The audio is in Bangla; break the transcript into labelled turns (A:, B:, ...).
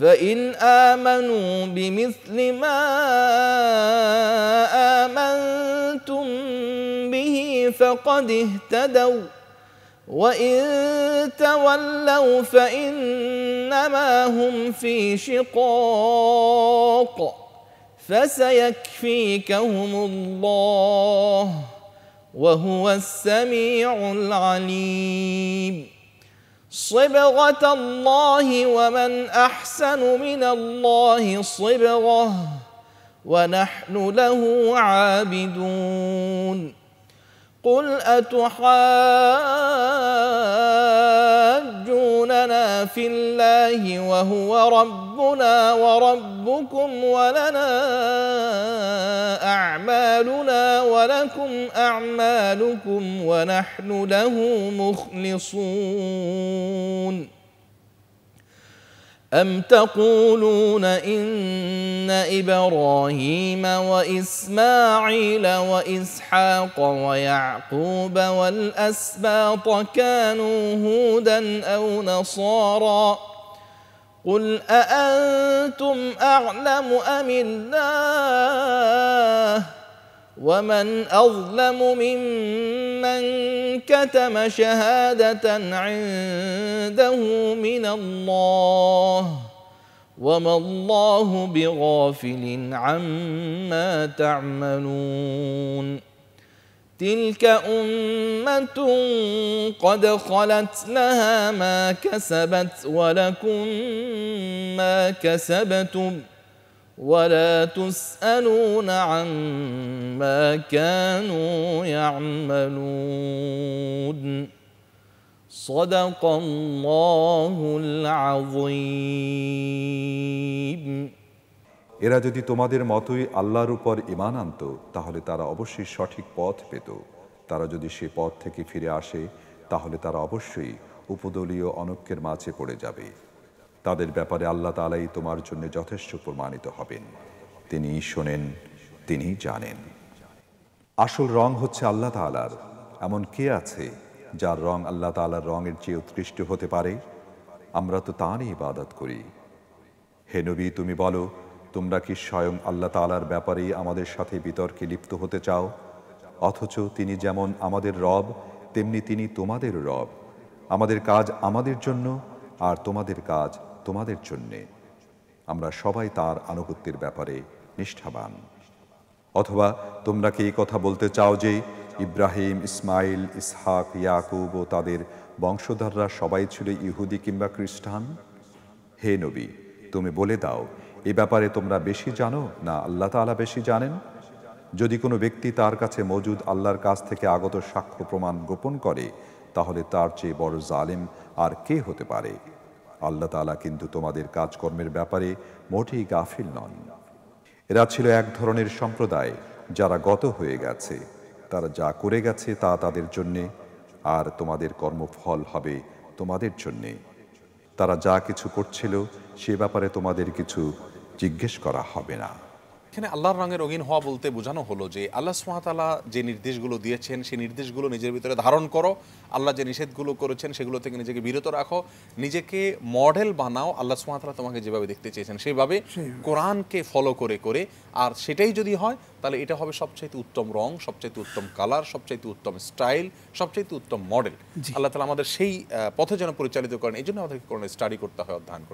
A: فإن آمنوا بمثل ما آمنتم به فقد اهتدوا وإن تولوا فإنما هم في شقاق فسيكفيكهم الله وهو السميع العليم صبغة الله ومن أحسن من الله صبغة ونحن له عابدون قل أتحاب في الله وهو ربنا وربكم ولنا أعمالنا ولكم أعمالكم ونحن له مخلصون أم تقولون إن إبراهيم وإسماعيل وإسحاق ويعقوب والأسباط كانوا هودا أو نصارا قل أأنتم أعلم أم الله ومن اظلم ممن كتم شهاده عنده من الله وما الله بغافل عما تعملون تلك امه قد خلت لها ما كسبت ولكم ما كسبتم ولا تسألون عما كانوا يعملون صدق الله العظيم
B: এরা যদি তোমাদের মতোই আল্লাহর উপর ইমান আনত তাহলে তারা অবশ্যই সঠিক পথ পেত তারা যদি সে পথ থেকে ফিরে আসে তাহলে তারা অবশ্যই উপদলীয় অনক্যের মাঝে পড়ে যাবে তাদের ব্যাপারে আল্লাহ তালাই তোমার জন্য যথেষ্ট প্রমাণিত হবেন তিনি শোনেন তিনি জানেন আসল রং হচ্ছে আল্লাহ তালার এমন কে আছে যার রং আল্লাহ তালার রঙের চেয়ে উৎকৃষ্ট হতে পারে আমরা তো তাঁরই ইবাদত করি হে নবী তুমি বলো তোমরা কি স্বয়ং আল্লাহ তালার ব্যাপারেই আমাদের সাথে বিতর্কে লিপ্ত হতে চাও অথচ তিনি যেমন আমাদের রব তেমনি তিনি তোমাদের রব আমাদের কাজ আমাদের জন্য আর তোমাদের কাজ তোমাদের জন্যে আমরা সবাই তার আনুগত্যের ব্যাপারে নিষ্ঠাবান অথবা তোমরা কি কথা বলতে চাও যে ইব্রাহিম ইসমাইল ইসহাক ইয়াকুব ও তাদের বংশধররা সবাই ছিল ইহুদি কিংবা খ্রিস্টান হে নবী তুমি বলে দাও এ ব্যাপারে তোমরা বেশি জানো না আল্লাহ তালা বেশি জানেন যদি কোনো ব্যক্তি তার কাছে মজুদ আল্লাহর কাছ থেকে আগত সাক্ষ্য প্রমাণ গোপন করে তাহলে তার চেয়ে বড় জালেম আর কে হতে পারে আল্লাহ তালা কিন্তু তোমাদের কাজকর্মের ব্যাপারে মোটেই গাফিল নন এরা ছিল এক ধরনের সম্প্রদায় যারা গত হয়ে গেছে তারা যা করে গেছে তা তাদের জন্যে আর তোমাদের কর্মফল হবে তোমাদের জন্যে তারা যা কিছু করছিল সে ব্যাপারে তোমাদের কিছু জিজ্ঞেস করা হবে না
C: এখানে আল্লাহর রঙের রঙিন হওয়া বলতে বোঝানো হলো যে আল্লাহ সুহাতালা যে নির্দেশগুলো দিয়েছেন সেই নির্দেশগুলো নিজের ভিতরে ধারণ করো আল্লাহ যে নিষেধগুলো করেছেন সেগুলো থেকে নিজেকে বিরত রাখো নিজেকে মডেল বানাও আল্লাহ সুহাতালা তোমাকে যেভাবে দেখতে চেয়েছেন সেভাবে কোরআনকে ফলো করে করে আর সেটাই যদি হয় তাহলে এটা হবে সবচাইতে উত্তম রং সবচাইতে উত্তম কালার সবচাইতে উত্তম স্টাইল সবচাইতে উত্তম মডেল আল্লাহ তালা আমাদের সেই পথে যেন পরিচালিত করেন এই জন্য আমাদেরকে কোনো স্টাডি করতে হয় অধ্যয়ন করতে